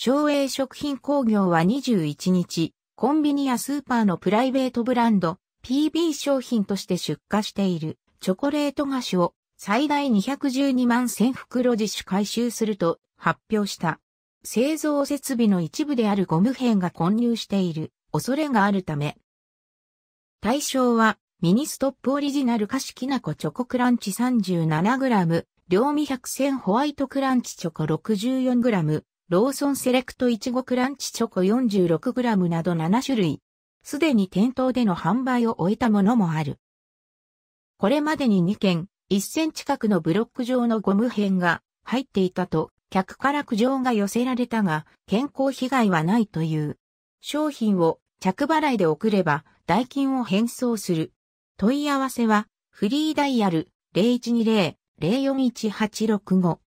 省営食品工業は21日、コンビニやスーパーのプライベートブランド PB 商品として出荷しているチョコレート菓子を最大212万1000袋自主回収すると発表した。製造設備の一部であるゴム片が混入している恐れがあるため。対象はミニストップオリジナル菓子きなこチョコクランチ 37g、両味100ホワイトクランチチョコ 64g、ローソンセレクトイチゴクランチチョコ 46g など7種類。すでに店頭での販売を終えたものもある。これまでに2件、1センチ角のブロック状のゴム片が入っていたと、客から苦情が寄せられたが、健康被害はないという。商品を着払いで送れば、代金を返送する。問い合わせは、フリーダイヤル0120-041865。